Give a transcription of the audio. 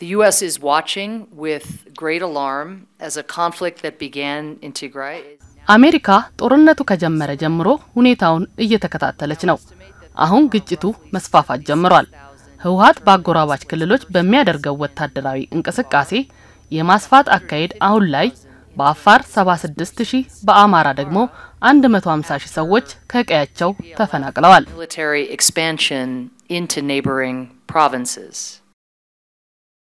the U.S. is watching with great alarm as a conflict that began in Tigray. አሜሪካ ጦርነቱ ከጀመረ ጀምሮ ሁኔታውን እየተከታተለች ነው። አሁን ግጭቱ መስፋፋት ጀምሯል። ህወሀት በአጎራባች ክልሎች በሚያደርገው ወታደራዊ እንቅስቃሴ የማስፋት አካሄድ አሁን ላይ በአፋር 76 ሺህ በአማራ ደግሞ 150 ሺህ ሰዎች ከቀያቸው ተፈናቅለዋል።